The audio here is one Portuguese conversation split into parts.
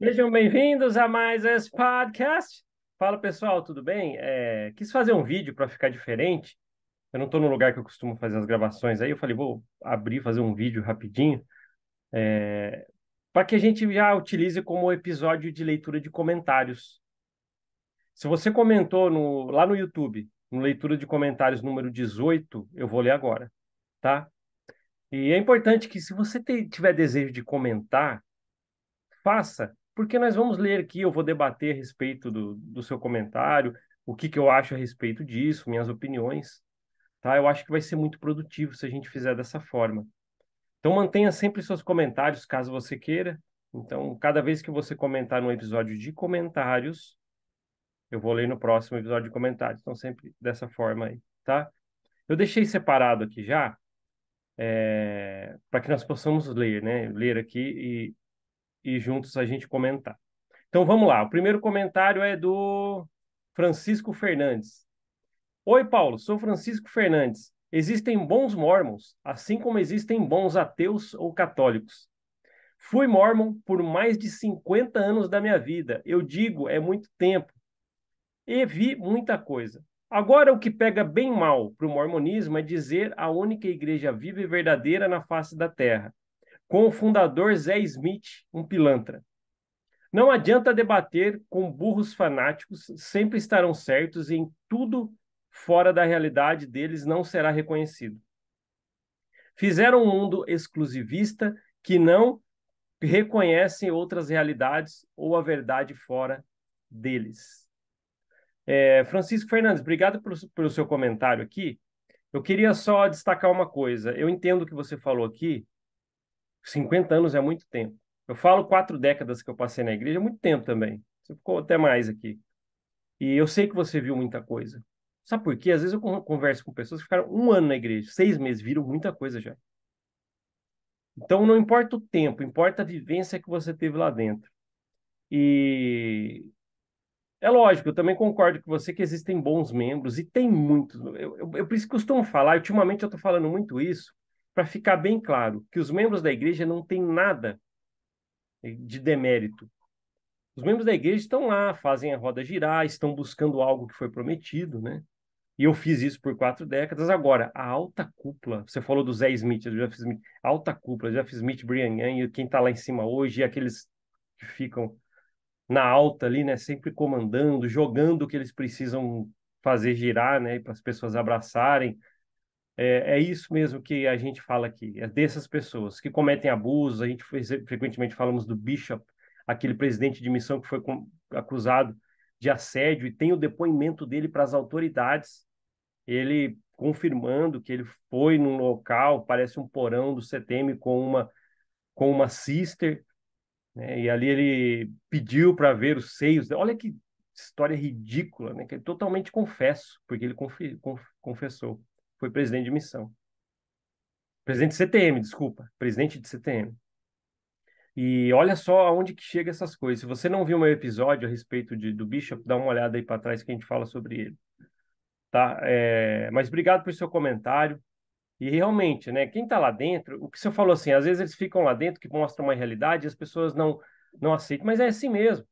Sejam bem-vindos a mais esse podcast. Fala pessoal, tudo bem? É, quis fazer um vídeo para ficar diferente. Eu não estou no lugar que eu costumo fazer as gravações aí. Eu falei, vou abrir, fazer um vídeo rapidinho. É, para que a gente já utilize como episódio de leitura de comentários. Se você comentou no, lá no YouTube, no leitura de comentários número 18, eu vou ler agora, tá? E é importante que se você te, tiver desejo de comentar, faça porque nós vamos ler aqui, eu vou debater a respeito do, do seu comentário, o que, que eu acho a respeito disso, minhas opiniões. Tá? Eu acho que vai ser muito produtivo se a gente fizer dessa forma. Então mantenha sempre seus comentários, caso você queira. Então, cada vez que você comentar no episódio de comentários, eu vou ler no próximo episódio de comentários. Então, sempre dessa forma aí, tá? Eu deixei separado aqui já, é, para que nós possamos ler, né? Ler aqui e e juntos a gente comentar. Então vamos lá. O primeiro comentário é do Francisco Fernandes. Oi, Paulo, sou Francisco Fernandes. Existem bons mormons, assim como existem bons ateus ou católicos. Fui mormon por mais de 50 anos da minha vida. Eu digo, é muito tempo. E vi muita coisa. Agora, o que pega bem mal para o mormonismo é dizer a única igreja viva e verdadeira na face da terra com o fundador Zé Smith, um pilantra. Não adianta debater com burros fanáticos, sempre estarão certos e em tudo fora da realidade deles não será reconhecido. Fizeram um mundo exclusivista que não reconhecem outras realidades ou a verdade fora deles. É, Francisco Fernandes, obrigado pelo, pelo seu comentário aqui. Eu queria só destacar uma coisa. Eu entendo o que você falou aqui, 50 anos é muito tempo. Eu falo quatro décadas que eu passei na igreja, é muito tempo também. Você ficou até mais aqui. E eu sei que você viu muita coisa. Sabe por quê? Às vezes eu converso com pessoas que ficaram um ano na igreja, seis meses, viram muita coisa já. Então não importa o tempo, importa a vivência que você teve lá dentro. E é lógico, eu também concordo com você que existem bons membros, e tem muitos. Eu, eu, eu por isso costumo falar, ultimamente eu estou falando muito isso, para ficar bem claro que os membros da igreja não têm nada de demérito. Os membros da igreja estão lá, fazem a roda girar, estão buscando algo que foi prometido, né? E eu fiz isso por quatro décadas. Agora, a alta cúpula, você falou do Zé Smith, do Jeff Smith, alta cúpula, Jeff Smith, Brian Young, quem está lá em cima hoje, e aqueles que ficam na alta ali, né, sempre comandando, jogando o que eles precisam fazer girar, né, para as pessoas abraçarem, é, é, isso mesmo que a gente fala aqui, é dessas pessoas que cometem abusos. A gente frequentemente falamos do Bishop, aquele presidente de missão que foi com, acusado de assédio e tem o depoimento dele para as autoridades. Ele confirmando que ele foi num local, parece um porão do CTM com uma com uma sister, né? E ali ele pediu para ver os seios. Olha que história ridícula, né? Que ele totalmente confesso, porque ele confi, conf, confessou foi presidente de missão. Presidente de CTM, desculpa. Presidente de CTM. E olha só aonde que chega essas coisas. Se você não viu meu episódio a respeito de, do Bishop, dá uma olhada aí para trás que a gente fala sobre ele. Tá? É, mas obrigado por seu comentário. E realmente, né, quem está lá dentro, o que você falou assim, às vezes eles ficam lá dentro que mostram uma realidade e as pessoas não, não aceitam, mas é assim mesmo.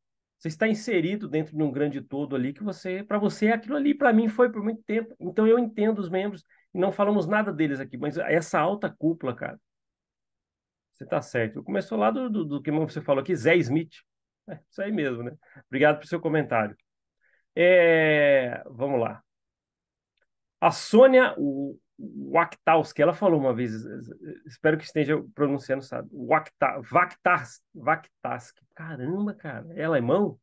Você está inserido dentro de um grande todo ali que você, para você é aquilo ali, para mim foi por muito tempo. Então eu entendo os membros e não falamos nada deles aqui, mas essa alta cúpula, cara. Você está certo. Começou lá do, do, do, que você falou aqui, Zé Smith. É, isso aí mesmo, né? Obrigado pelo seu comentário. É, vamos lá. A Sônia, o Waktowski, ela falou uma vez, espero que esteja pronunciando, sabe? Waktowski, Caramba, cara, é alemão?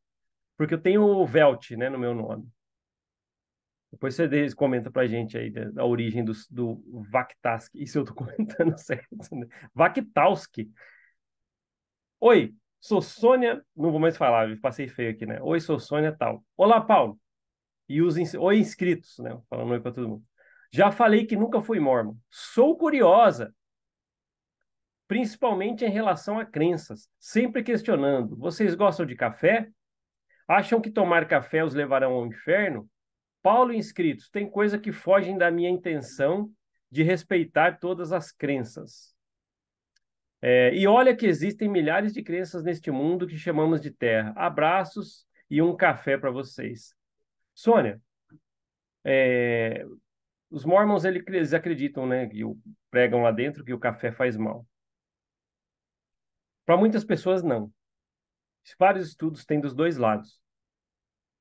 Porque eu tenho o Velt, né, no meu nome. Depois você comenta pra gente aí da, da origem do, do E se eu tô comentando certo, né? Oi, sou Sônia. Não vou mais falar, passei feio aqui, né? Oi, sou Sônia tal. Olá, Paulo. E os ins... Oi, inscritos, né? Falando oi pra todo mundo. Já falei que nunca fui mormon. Sou curiosa, principalmente em relação a crenças, sempre questionando: vocês gostam de café? Acham que tomar café os levarão ao inferno? Paulo, inscritos, tem coisa que fogem da minha intenção de respeitar todas as crenças. É, e olha que existem milhares de crenças neste mundo que chamamos de terra. Abraços e um café para vocês. Sônia, é, os mormons, eles acreditam, né, e pregam lá dentro que o café faz mal. Para muitas pessoas, não. Vários estudos têm dos dois lados.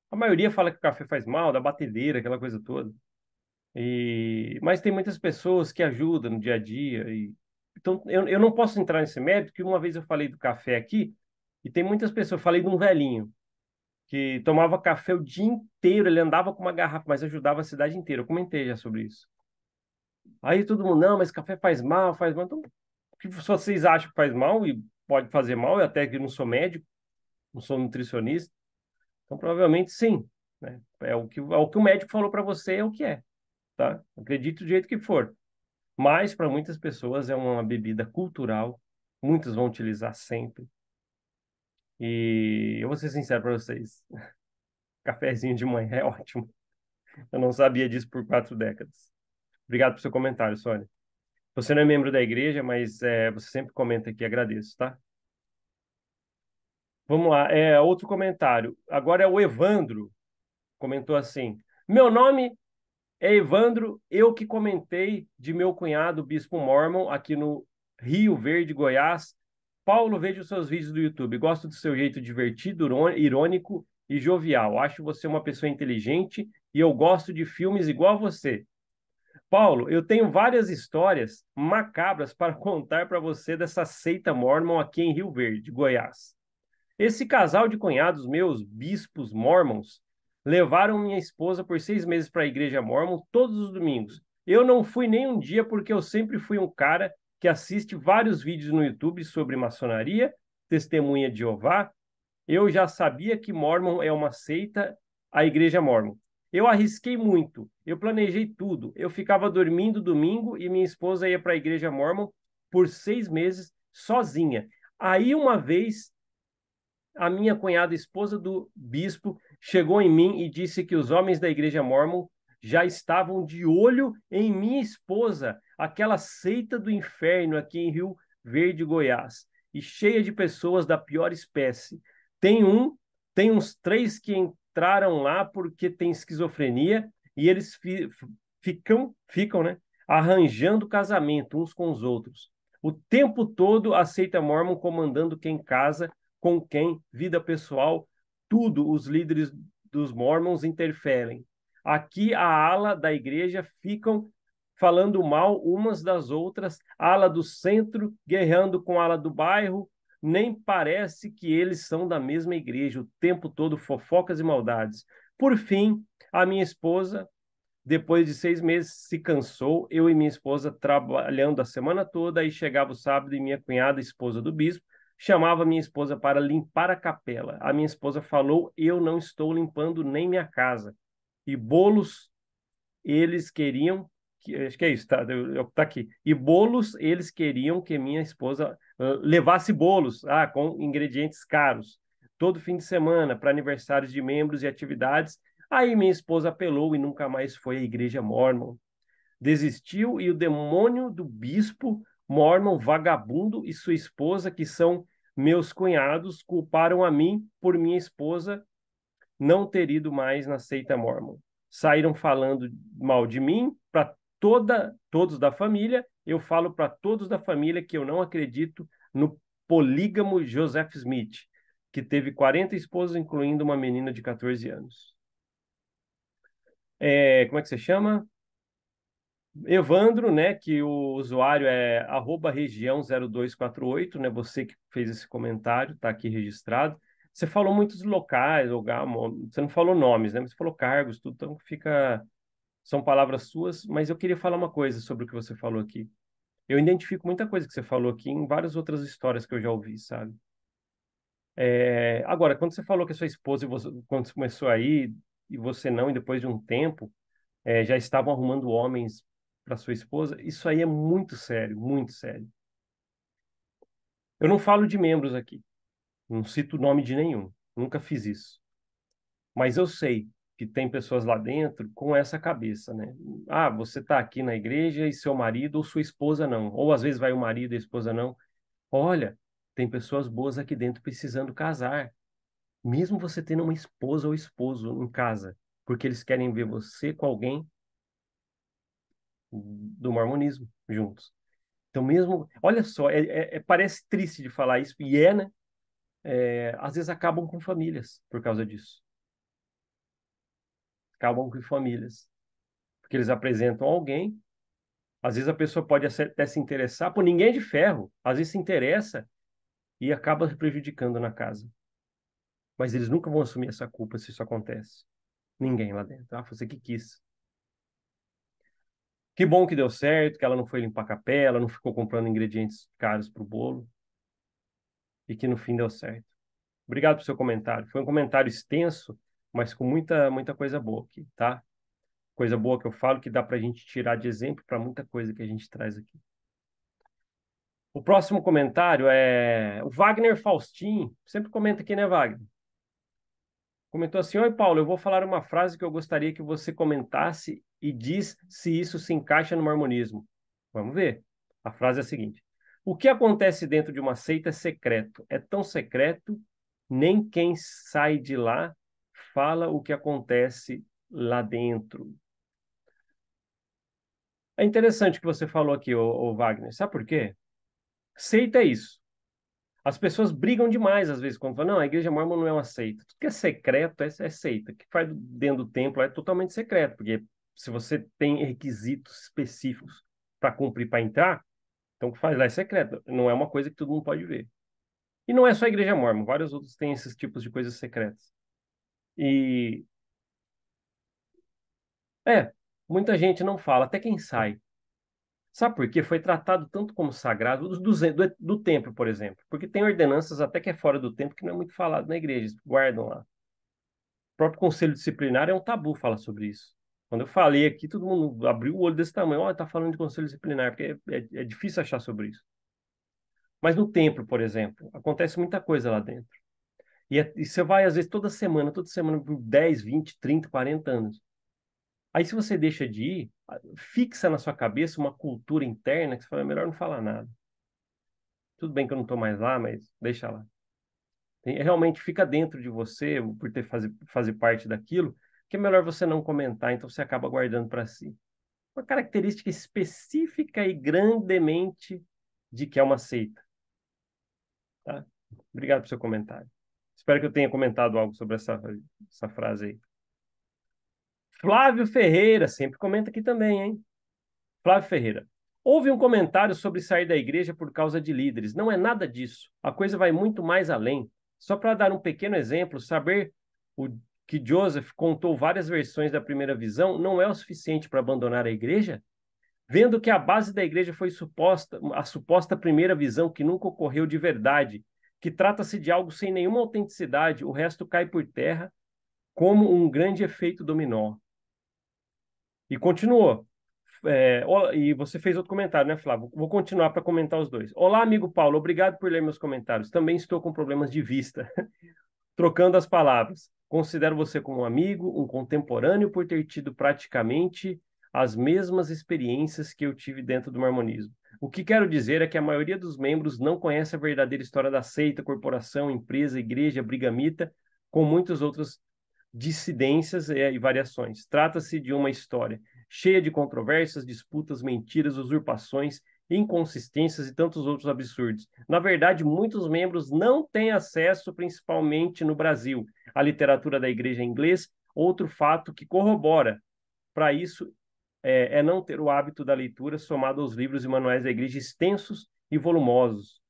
A maioria fala que o café faz mal, da batedeira, aquela coisa toda. E... Mas tem muitas pessoas que ajudam no dia a dia. E... Então, eu, eu não posso entrar nesse mérito, que uma vez eu falei do café aqui, e tem muitas pessoas. Eu falei de um velhinho que tomava café o dia inteiro, ele andava com uma garrafa, mas ajudava a cidade inteira. Eu comentei já sobre isso. Aí todo mundo, não, mas café faz mal, faz mal. Então, o que vocês acham que faz mal e pode fazer mal? Eu até que não sou médico, não sou nutricionista. Então, provavelmente sim. Né? É, o que, é o que o médico falou para você, é o que é. Tá? Acredite do jeito que for. Mas para muitas pessoas é uma bebida cultural, muitas vão utilizar sempre. E eu vou ser sincero para vocês, cafezinho de manhã é ótimo. Eu não sabia disso por quatro décadas. Obrigado pelo seu comentário, Sônia. Você não é membro da igreja, mas é, você sempre comenta aqui, agradeço, tá? Vamos lá, é outro comentário. Agora é o Evandro, comentou assim: Meu nome é Evandro, eu que comentei de meu cunhado, bispo Mormon, aqui no Rio Verde, Goiás, Paulo, vejo seus vídeos do YouTube. Gosto do seu jeito divertido, irônico e jovial. Acho você uma pessoa inteligente e eu gosto de filmes igual a você. Paulo, eu tenho várias histórias macabras para contar para você dessa seita mormon aqui em Rio Verde, Goiás. Esse casal de cunhados meus, bispos mormons, levaram minha esposa por seis meses para a igreja mormon todos os domingos. Eu não fui nem um dia porque eu sempre fui um cara que assiste vários vídeos no YouTube sobre maçonaria, testemunha de Jeová. Eu já sabia que Mormon é uma seita, a igreja Mormon. Eu arrisquei muito, eu planejei tudo. Eu ficava dormindo domingo e minha esposa ia para a igreja Mormon por seis meses sozinha. Aí uma vez a minha cunhada, esposa do bispo, chegou em mim e disse que os homens da igreja Mormon já estavam de olho em minha esposa, aquela seita do inferno aqui em Rio Verde, Goiás, e cheia de pessoas da pior espécie. Tem um, tem uns três que entraram lá porque tem esquizofrenia e eles fi, ficam, ficam, né, arranjando casamento uns com os outros. O tempo todo a seita mormon comandando quem casa, com quem, vida pessoal, tudo os líderes dos mormons interferem. Aqui a ala da igreja ficam falando mal umas das outras, a ala do centro guerreando com a ala do bairro, nem parece que eles são da mesma igreja, o tempo todo fofocas e maldades. Por fim, a minha esposa, depois de seis meses, se cansou, eu e minha esposa trabalhando a semana toda, aí chegava o sábado e minha cunhada, esposa do bispo, chamava minha esposa para limpar a capela. A minha esposa falou: Eu não estou limpando nem minha casa e bolos eles queriam que, acho que é isso, tá, tá aqui. E bolos eles queriam que minha esposa ah, levasse bolos, ah, com ingredientes caros, todo fim de semana para aniversários de membros e atividades. Aí minha esposa apelou e nunca mais foi à igreja mormon. Desistiu e o demônio do bispo mormon vagabundo e sua esposa, que são meus cunhados, culparam a mim por minha esposa não ter ido mais na seita mormon. Saíram falando mal de mim para toda todos da família. Eu falo para todos da família que eu não acredito no polígamo Joseph Smith, que teve 40 esposas, incluindo uma menina de 14 anos. É, como é que você chama? Evandro, né, que o usuário é arroba região 0248, né, você que fez esse comentário, está aqui registrado. Você falou muitos locais, lugar, você não falou nomes, né? Mas você falou cargos, tudo, então fica. São palavras suas, mas eu queria falar uma coisa sobre o que você falou aqui. Eu identifico muita coisa que você falou aqui em várias outras histórias que eu já ouvi, sabe? É... Agora, quando você falou que a sua esposa, você... quando você começou aí, e você não, e depois de um tempo, é, já estavam arrumando homens para sua esposa, isso aí é muito sério, muito sério. Eu não falo de membros aqui, não cito o nome de nenhum, nunca fiz isso. Mas eu sei que tem pessoas lá dentro com essa cabeça, né? Ah, você está aqui na igreja e seu marido ou sua esposa não. Ou às vezes vai o marido e a esposa não. Olha, tem pessoas boas aqui dentro precisando casar. Mesmo você tendo uma esposa ou esposo em casa, porque eles querem ver você com alguém do mormonismo juntos. Então, mesmo, olha só, é, é, é parece triste de falar isso, e é, né? é, às vezes acabam com famílias por causa disso. Acabam com famílias. Porque eles apresentam alguém, às vezes a pessoa pode até se interessar, por ninguém é de ferro, às vezes se interessa e acaba prejudicando na casa. Mas eles nunca vão assumir essa culpa se isso acontece. Ninguém lá dentro. Ah, você que quis. Que bom que deu certo, que ela não foi limpar a capela, não ficou comprando ingredientes caros para o bolo e que no fim deu certo. Obrigado pelo seu comentário. Foi um comentário extenso, mas com muita, muita coisa boa aqui, tá? Coisa boa que eu falo que dá para a gente tirar de exemplo para muita coisa que a gente traz aqui. O próximo comentário é o Wagner Faustin, sempre comenta aqui, né, Wagner? Comentou assim: Oi, Paulo, eu vou falar uma frase que eu gostaria que você comentasse e diz se isso se encaixa no mormonismo. Vamos ver. A frase é a seguinte: o que acontece dentro de uma seita é secreto. É tão secreto, nem quem sai de lá fala o que acontece lá dentro. É interessante que você falou aqui, ô, ô Wagner. Sabe por quê? Seita é isso. As pessoas brigam demais, às vezes, quando falam, não, a igreja mora não é uma seita. Tudo que é secreto é, é seita. O que faz dentro do templo é totalmente secreto, porque se você tem requisitos específicos para cumprir, para entrar, então, o que faz lá é secreto, não é uma coisa que todo mundo pode ver. E não é só a igreja mormon, vários outros têm esses tipos de coisas secretas. E. É, muita gente não fala, até quem sai. Sabe por quê? Foi tratado tanto como sagrado do, do, do, templo, por exemplo. Porque tem ordenanças até que é fora do templo que não é muito falado na igreja, guardam lá. O próprio conselho disciplinar é um tabu falar sobre isso. Quando eu falei aqui, todo mundo abriu o olho desse tamanho. Olha, está falando de conselho disciplinar, porque é, é, é difícil achar sobre isso. Mas no templo, por exemplo, acontece muita coisa lá dentro. E, é, e, você vai, às vezes, toda semana, toda semana, por 10, 20, 30, 40 anos. Aí, se você deixa de ir, fixa na sua cabeça uma cultura interna que você fala, é melhor não falar nada. Tudo bem que eu não estou mais lá, mas deixa lá. E, realmente fica dentro de você, por ter fazer, fazer parte daquilo, que é melhor você não comentar, então você acaba guardando para si. Uma característica específica e grandemente de que é uma seita. Tá? Obrigado pelo seu comentário. Espero que eu tenha comentado algo sobre essa, essa frase aí. Flávio Ferreira, sempre comenta aqui também, hein? Flávio Ferreira. Houve um comentário sobre sair da igreja por causa de líderes. Não é nada disso. A coisa vai muito mais além. Só para dar um pequeno exemplo, saber o que Joseph contou várias versões da primeira visão não é o suficiente para abandonar a igreja? Vendo que a base da igreja foi suposta, a suposta primeira visão que nunca ocorreu de verdade, que trata-se de algo sem nenhuma autenticidade, o resto cai por terra como um grande efeito dominó. E continuou. É, e você fez outro comentário, né, Flávio? Vou continuar para comentar os dois. Olá, amigo Paulo, obrigado por ler meus comentários. Também estou com problemas de vista, trocando as palavras. Considero você como um amigo, um contemporâneo, por ter tido praticamente as mesmas experiências que eu tive dentro do mormonismo. O que quero dizer é que a maioria dos membros não conhece a verdadeira história da seita, corporação, empresa, igreja, brigamita, com muitas outras dissidências eh, e variações. Trata-se de uma história cheia de controvérsias, disputas, mentiras, usurpações, inconsistências e tantos outros absurdos. Na verdade, muitos membros não têm acesso, principalmente no Brasil, a literatura da igreja em inglês, outro fato que corrobora para isso é, é, não ter o hábito da leitura somado aos livros e manuais da igreja extensos e volumosos.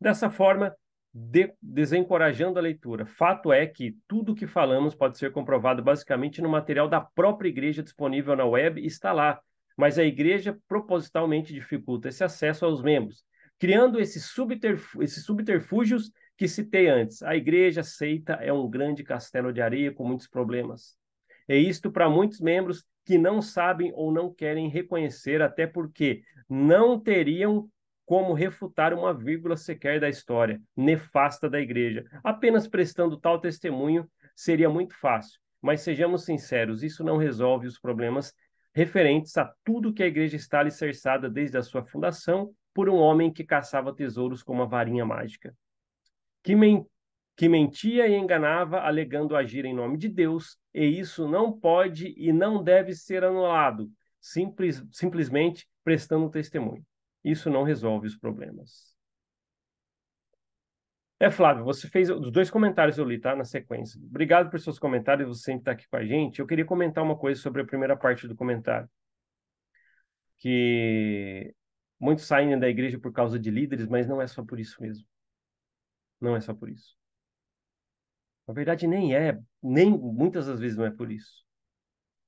Dessa forma, de, desencorajando a leitura. Fato é que tudo o que falamos pode ser comprovado basicamente no material da própria igreja disponível na web e está lá, mas a igreja propositalmente dificulta esse acesso aos membros, criando esses, subterf esses subterfúgios que citei antes. A igreja seita é um grande castelo de areia com muitos problemas. É isto para muitos membros que não sabem ou não querem reconhecer, até porque não teriam como refutar uma vírgula sequer da história nefasta da igreja. Apenas prestando tal testemunho seria muito fácil. Mas sejamos sinceros, isso não resolve os problemas referentes a tudo que a igreja está alicerçada desde a sua fundação por um homem que caçava tesouros com uma varinha mágica que, men que mentia e enganava, alegando agir em nome de Deus, e isso não pode e não deve ser anulado, simples, simplesmente prestando testemunho. Isso não resolve os problemas. É, Flávio, você fez os dois comentários eu li, tá? Na sequência. Obrigado por seus comentários, você sempre está aqui com a gente. Eu queria comentar uma coisa sobre a primeira parte do comentário. Que muitos saem da igreja por causa de líderes, mas não é só por isso mesmo. Não é só por isso. Na verdade, nem é, nem muitas das vezes não é por isso.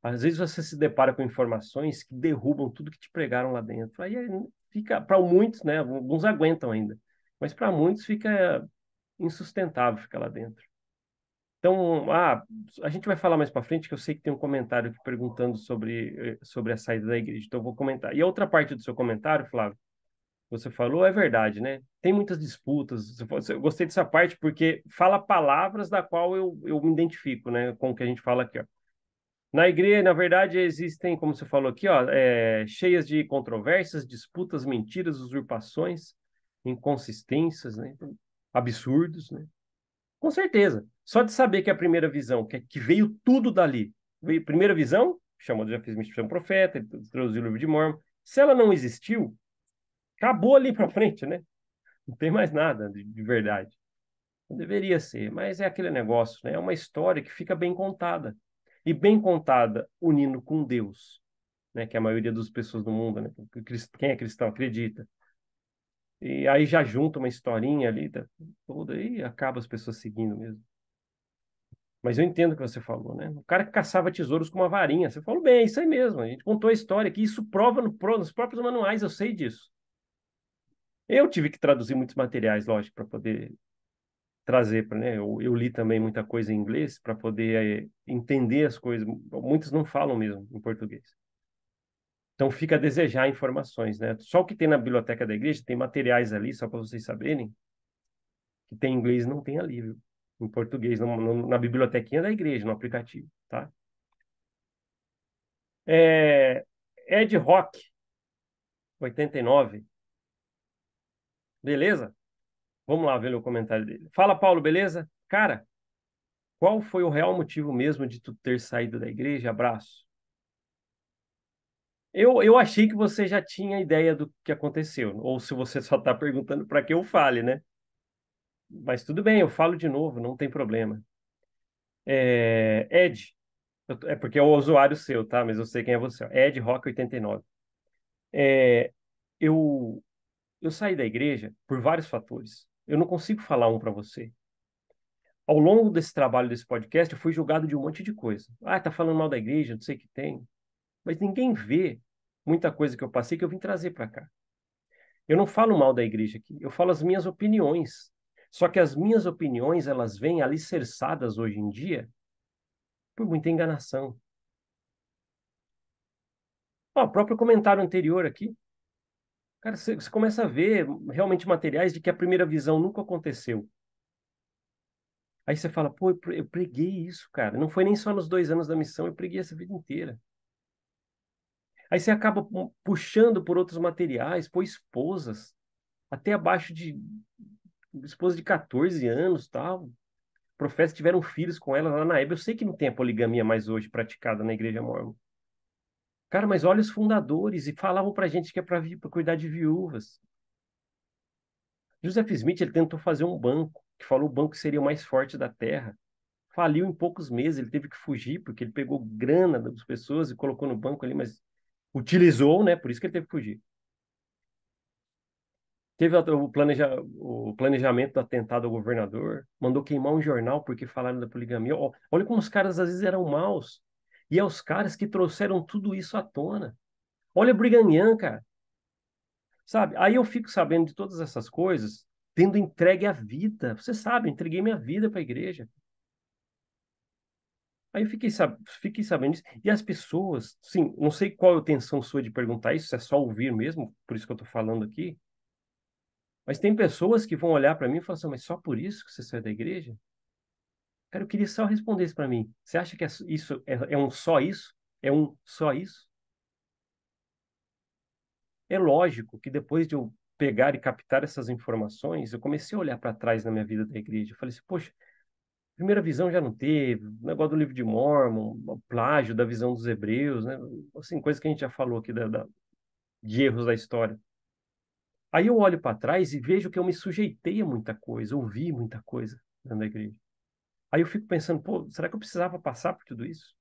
Às vezes você se depara com informações que derrubam tudo que te pregaram lá dentro. Aí fica, para muitos, né? Alguns aguentam ainda, mas para muitos fica insustentável ficar lá dentro. Então, ah, a gente vai falar mais para frente que eu sei que tem um comentário aqui perguntando sobre, eh, sobre a saída da igreja. Então, eu vou comentar. E a outra parte do seu comentário, Flávio, você falou é verdade, né? Tem muitas disputas. Eu gostei dessa parte porque fala palavras da qual eu, eu me identifico, né? Com o que a gente fala aqui, ó. Na igreja, na verdade, existem, como você falou aqui, ó, é, cheias de controvérsias, disputas, mentiras, usurpações, inconsistências, né? absurdos, né? Com certeza. Só de saber que é a primeira visão, que, é, que veio tudo dali, veio, primeira visão, chamou, já fiz missão profeta, traduziu o livro de Mormon. Se ela não existiu, acabou ali para frente, né? Não tem mais nada de, de verdade. Não deveria ser, mas é aquele negócio, né? É uma história que fica bem contada. E bem contada unindo com Deus, né? Que é a maioria das pessoas do mundo, né? Quem é cristão acredita. E aí já junta uma historinha ali tá, toda e acaba as pessoas seguindo mesmo. Mas eu entendo o que você falou, né? O cara que caçava tesouros com uma varinha. Você falou bem, é isso aí mesmo. A gente contou a história que isso prova no, nos próprios manuais, eu sei disso. Eu tive que traduzir muitos materiais, lógico, para poder trazer, né? Eu, eu, li também muita coisa em inglês para poder é, entender as coisas. Muitos não falam mesmo em português. Então fica a desejar informações, né? Só o que tem na biblioteca da igreja tem materiais ali, só para vocês saberem. Que tem em inglês não tem ali, viu? Em português, no, no, na bibliotequinha da igreja, no aplicativo, tá? É, Ed Rock, 89, Beleza? Vamos lá ver o comentário dele. Fala, Paulo, beleza? Cara, qual foi o real motivo mesmo de tu ter saído da igreja? Abraço. Eu, eu achei que você já tinha ideia do que aconteceu, ou se você só está perguntando para que eu fale, né? Mas tudo bem, eu falo de novo, não tem problema. É, Ed, eu, é porque é o usuário seu, tá? Mas eu sei quem é você. Ed Rock 89. É, eu eu saí da igreja por vários fatores. Eu não consigo falar um para você. Ao longo desse trabalho, desse podcast, eu fui julgado de um monte de coisa. Ah, tá falando mal da igreja, não sei o que tem. Mas ninguém vê muita coisa que eu passei que eu vim trazer para cá. Eu não falo mal da igreja aqui, eu falo as minhas opiniões. Só que as minhas opiniões, elas vêm alicerçadas hoje em dia por muita enganação. Ó, o próprio comentário anterior aqui, cara, você, começa a ver realmente materiais de que a primeira visão nunca aconteceu. Aí você fala, pô, eu preguei isso, cara. Não foi nem só nos dois anos da missão, eu preguei essa vida inteira. Aí você acaba puxando por outros materiais, por esposas, até abaixo de esposa de 14 anos, tal. Profetas tiveram filhos com ela lá na época. Eu sei que não tem a poligamia mais hoje praticada na igreja mormon. Cara, mas olha os fundadores e falavam pra gente que é pra, cuidar de viúvas. Joseph Smith, ele tentou fazer um banco, que falou o banco seria o mais forte da Terra. Faliu em poucos meses, ele teve que fugir, porque ele pegou grana das pessoas e colocou no banco ali, mas utilizou, né? Por isso que ele teve que fugir. Teve o, planeja, o planejamento do atentado ao governador, mandou queimar um jornal porque falaram da poligamia. Olha como os caras às vezes eram maus. E aos caras que trouxeram tudo isso à tona. Olha Brigham Young, cara. Sabe? Aí eu fico sabendo de todas essas coisas, tendo entregue a vida. Você sabe, entreguei minha vida para a igreja. Aí eu fiquei, sab... fiquei sabendo disso. E as pessoas, sim, não sei qual a intenção sua de perguntar isso, se é só ouvir mesmo, por isso que eu estou falando aqui. Mas tem pessoas que vão olhar para mim e falar assim, mas só por isso que você saiu da igreja? Cara, eu queria só responder isso para mim. Você acha que é, isso é, é um só isso? É um só isso? É lógico que depois de eu pegar e captar essas informações, eu comecei a olhar para trás na minha vida da igreja. Eu falei assim, poxa, primeira visão já não teve, negócio do livro de Mormon, plágio da visão dos hebreus, né? Assim, coisa que a gente já falou aqui da, da de erros da história. Aí eu olho para trás e vejo que eu me sujeitei a muita coisa, ouvi muita coisa dentro da igreja. Aí eu fico pensando, pô, será que eu precisava passar por tudo isso?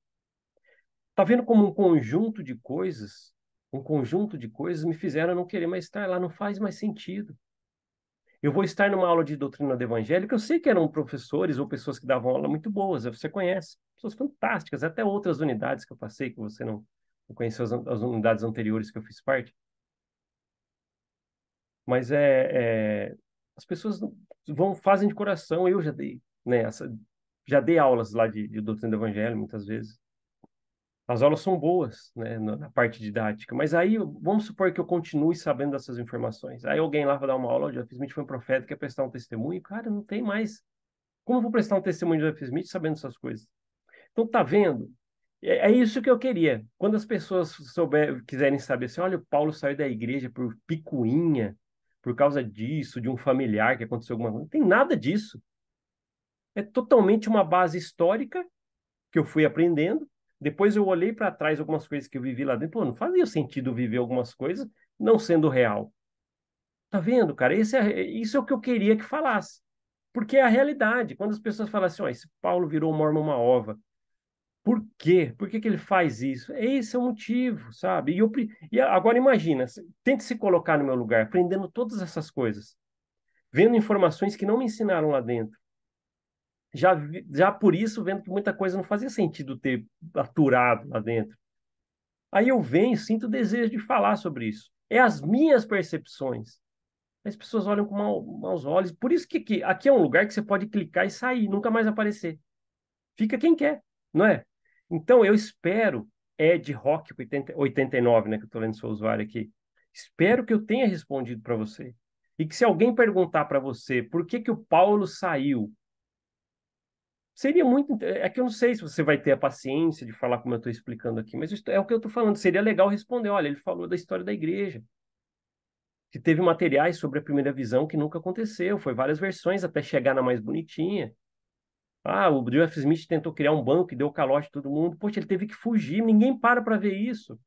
Tá vendo como um conjunto de coisas, um conjunto de coisas me fizeram não querer mais estar lá, não faz mais sentido. Eu vou estar numa aula de doutrina do evangelho que eu sei que eram professores ou pessoas que davam aula muito boas, você conhece, pessoas fantásticas, até outras unidades que eu passei que você não, não conheceu as, as unidades anteriores que eu fiz parte. Mas é, é as pessoas vão fazem de coração, eu já dei, né, essa, já dei aulas lá de, de doutrina do evangelho muitas vezes. As aulas são boas, né, na parte didática, mas aí vamos supor que eu continue sabendo dessas informações. Aí alguém lá vai dar uma aula de Jeff Smith foi um profeta, quer prestar um testemunho, cara, não tem mais. Como eu vou prestar um testemunho de Jeff Smith sabendo essas coisas? Então tá vendo? É, é isso que eu queria. Quando as pessoas souber, quiserem saber assim, olha, o Paulo saiu da igreja por picuinha, por causa disso, de um familiar que aconteceu alguma coisa. Não tem nada disso é totalmente uma base histórica que eu fui aprendendo. Depois eu olhei para trás algumas coisas que eu vivi lá dentro. Pô, não fazia sentido viver algumas coisas não sendo real. Tá vendo, cara? Esse é, isso é o que eu queria que falasse. Porque é a realidade. Quando as pessoas falam assim, ó, esse Paulo virou orma, uma ova. Por quê? Por que, que ele faz isso? É esse é o motivo, sabe? E, eu, e agora imagina, tente se colocar no meu lugar, aprendendo todas essas coisas, vendo informações que não me ensinaram lá dentro, já, já por isso vendo que muita coisa não fazia sentido ter aturado lá dentro. Aí eu venho, sinto o desejo de falar sobre isso. É as minhas percepções. As pessoas olham com mal, maus olhos. Por isso que, que aqui é um lugar que você pode clicar e sair, nunca mais aparecer. Fica quem quer, não é? Então eu espero, é Ed Rock 89, né, que eu estou lendo seu usuário aqui. Espero que eu tenha respondido para você. E que se alguém perguntar para você por que, que o Paulo saiu, Seria muito. É que eu não sei se você vai ter a paciência de falar como eu estou explicando aqui, mas é o que eu estou falando. Seria legal responder: olha, ele falou da história da igreja, que teve materiais sobre a primeira visão que nunca aconteceu, foi várias versões até chegar na mais bonitinha. Ah, o Jeff Smith tentou criar um banco e deu calote a todo mundo. Poxa, ele teve que fugir, ninguém para para ver isso.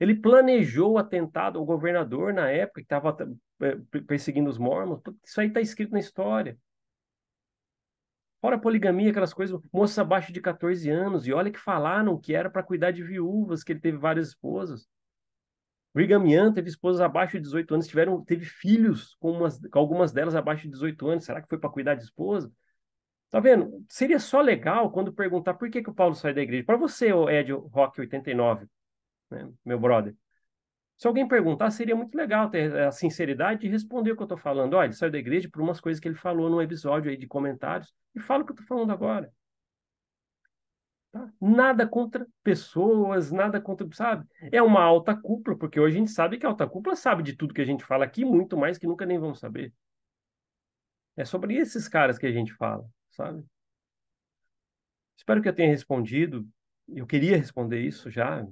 Ele planejou o atentado ao governador na época que estava eh, perseguindo os mormons. Isso aí está escrito na história. Fora a poligamia, aquelas coisas, moça abaixo de 14 anos, e olha que falaram que era para cuidar de viúvas, que ele teve várias esposas. Brigham Young teve esposas abaixo de 18 anos, tiveram, teve filhos com, umas, com algumas delas abaixo de 18 anos, será que foi para cuidar de esposa? Tá vendo? Seria só legal quando perguntar por que, que o Paulo sai da igreja. Para você, Ed Rock 89, né, meu brother, se alguém perguntar, seria muito legal ter eh, a sinceridade de responder o que eu estou falando. Olha, ele saiu da igreja por umas coisas que ele falou num episódio aí de comentários e fala o que eu estou falando agora. Tá? Nada contra pessoas, nada contra, sabe? É uma alta cúpula, porque hoje a gente sabe que a alta cúpula sabe de tudo que a gente fala aqui, muito mais que nunca nem vamos saber. É sobre esses caras que a gente fala, sabe? Espero que eu tenha respondido. Eu queria responder isso já,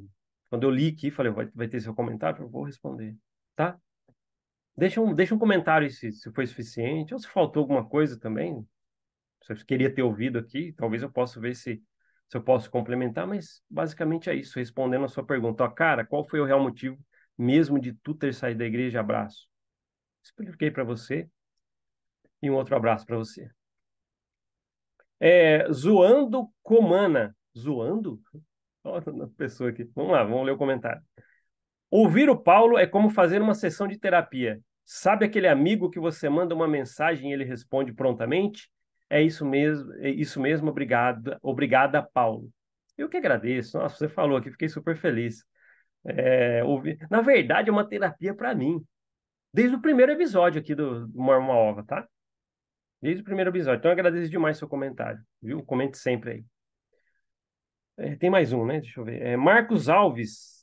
quando eu li aqui, falei, vai, vai ter seu comentário? Eu vou responder, tá? Deixa um, deixa um comentário se, se foi suficiente, ou se faltou alguma coisa também. Se você queria ter ouvido aqui, talvez eu possa ver se, se eu posso complementar, mas basicamente é isso, respondendo a sua pergunta. Ó, cara, qual foi o real motivo mesmo de tu ter saído da igreja? Abraço. Expliquei para você. E um outro abraço para você. É, zoando Comana. Zoando? pessoa aqui. Vamos lá, vamos ler o comentário. Ouvir o Paulo é como fazer uma sessão de terapia. Sabe aquele amigo que você manda uma mensagem e ele responde prontamente? É isso mesmo, é isso mesmo, obrigada, obrigada, Paulo. Eu que agradeço. Nossa, você falou aqui, fiquei super feliz. É, ouvir... Na verdade, é uma terapia para mim. Desde o primeiro episódio aqui do, do Morma Ova, tá? Desde o primeiro episódio. Então, eu agradeço demais seu comentário, viu? Comente sempre aí. É, tem mais um, né? Deixa eu ver. É, Marcos Alves.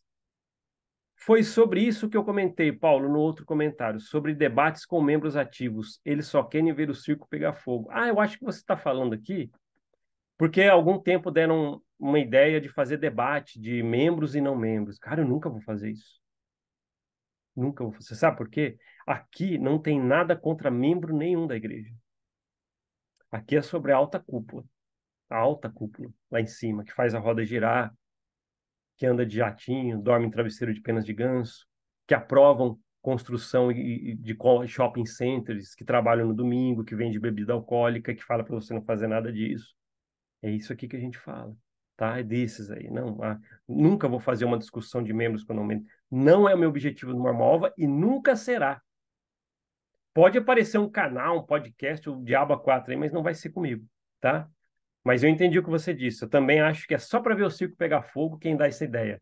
Foi sobre isso que eu comentei, Paulo, no outro comentário, sobre debates com membros ativos. Eles só querem ver o circo pegar fogo. Ah, eu acho que você está falando aqui, porque há algum tempo deram uma ideia de fazer debate de membros e não membros. Cara, eu nunca vou fazer isso. Nunca vou. Você sabe por quê? Aqui não tem nada contra membro nenhum da igreja. Aqui é sobre a alta cúpula alta cúpula lá em cima, que faz a roda girar, que anda de jatinho, dorme em travesseiro de penas de ganso, que aprovam construção de shopping centers, que trabalham no domingo, que vende bebida alcoólica, que fala para você não fazer nada disso. É isso aqui que a gente fala, tá? É desses aí. Não, ah, nunca vou fazer uma discussão de membros com nome. Não é o meu objetivo numa alva e nunca será. Pode aparecer um canal, um podcast, o Diabo 4 aí, mas não vai ser comigo, tá? Mas eu entendi o que você disse. Eu também acho que é só para ver o circo pegar fogo quem dá essa ideia.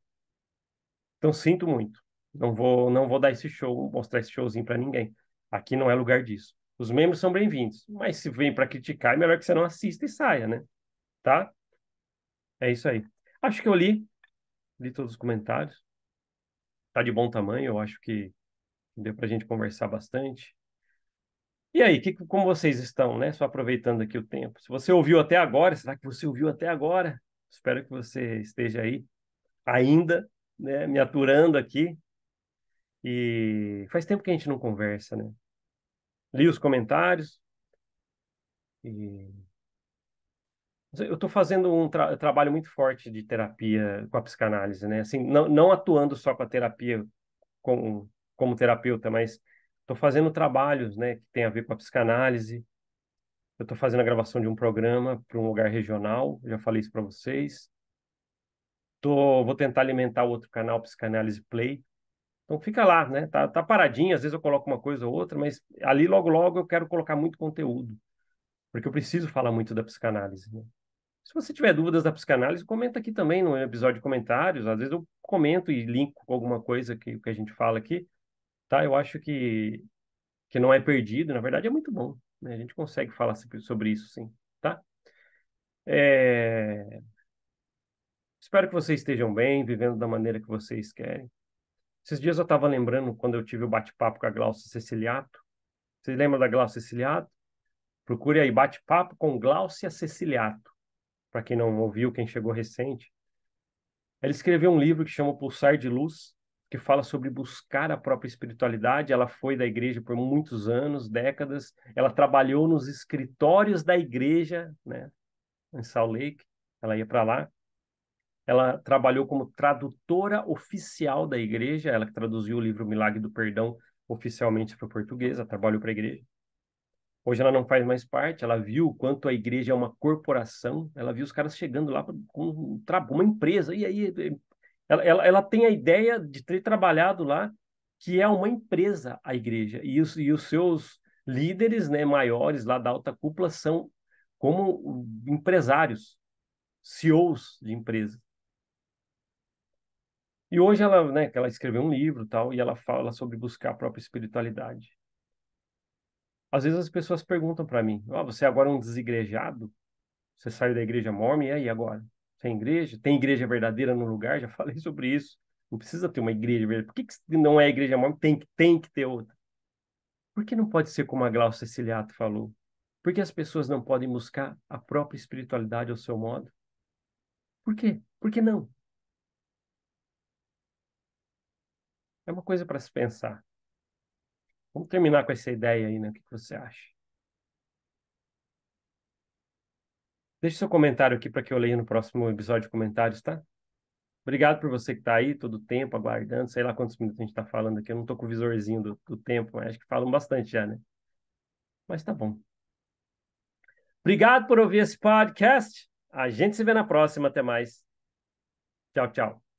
Então sinto muito. Não vou, não vou dar esse show, mostrar esse showzinho para ninguém. Aqui não é lugar disso. Os membros são bem-vindos, mas se vem para criticar, é melhor que você não assista e saia, né? Tá? É isso aí. Acho que eu li, li todos os comentários. Tá de bom tamanho, eu acho que deu para a gente conversar bastante. E aí, que, como vocês estão, né? Só aproveitando aqui o tempo. Se você ouviu até agora, será que você ouviu até agora? Espero que você esteja aí ainda, né? Me aturando aqui. E faz tempo que a gente não conversa, né? Li os comentários. E... Eu estou fazendo um tra trabalho muito forte de terapia com a psicanálise, né? Assim, não, não atuando só com a terapia com, como terapeuta, mas Estou fazendo trabalhos né, que tem a ver com a psicanálise. Eu estou fazendo a gravação de um programa para um lugar regional, já falei isso para vocês. Tô, vou tentar alimentar o outro canal, Psicanálise Play. Então fica lá, né? Tá, tá paradinho, às vezes eu coloco uma coisa ou outra, mas ali logo logo eu quero colocar muito conteúdo, porque eu preciso falar muito da psicanálise. Né? Se você tiver dúvidas da psicanálise, comenta aqui também no episódio de comentários. Às vezes eu comento e linko com alguma coisa que, que a gente fala aqui tá? Eu acho que, que não é perdido, na verdade é muito bom, né? A gente consegue falar sobre isso, sim, tá? É... Espero que vocês estejam bem, vivendo da maneira que vocês querem. Esses dias eu estava lembrando quando eu tive o bate-papo com a Glaucia Ceciliato. Vocês lembram da Glaucia Ceciliato? Procure aí bate-papo com Glaucia Ceciliato. Para quem não ouviu, quem chegou recente. Ela escreveu um livro que chama Pulsar de Luz, que fala sobre buscar a própria espiritualidade. Ela foi da igreja por muitos anos, décadas. Ela trabalhou nos escritórios da igreja, né, em Salt Lake. Ela ia para lá. Ela trabalhou como tradutora oficial da igreja. Ela que traduziu o livro Milagre do Perdão oficialmente para o português. Ela trabalhou para a igreja. Hoje ela não faz mais parte. Ela viu o quanto a igreja é uma corporação. Ela viu os caras chegando lá com um, uma empresa. E aí ela, ela, ela tem a ideia de ter trabalhado lá que é uma empresa a igreja e os, e os seus líderes né, maiores lá da alta cúpula são como empresários, CEOs de empresa E hoje ela, né, ela escreveu um livro tal e ela fala sobre buscar a própria espiritualidade. Às vezes as pessoas perguntam para mim: oh, você é agora é um desigrejado? Você saiu da igreja mormon e aí agora? é igreja, tem igreja verdadeira no lugar, já falei sobre isso. Não precisa ter uma igreja verdadeira. Por que, que não é igreja mormon? Tem que, tem que ter outra. Por que não pode ser como a Glaucia Ciliato falou? Por que as pessoas não podem buscar a própria espiritualidade ao seu modo? Por quê? Por que não? É uma coisa para se pensar. Vamos terminar com essa ideia aí, né? O que você acha? Deixe seu comentário aqui para que eu leia no próximo episódio de comentários, tá? Obrigado por você que está aí todo o tempo aguardando. Sei lá quantos minutos a gente está falando aqui. Eu não estou com o visorzinho do, do tempo, mas acho que falam bastante já, né? Mas tá bom. Obrigado por ouvir esse podcast. A gente se vê na próxima. Até mais. Tchau, tchau.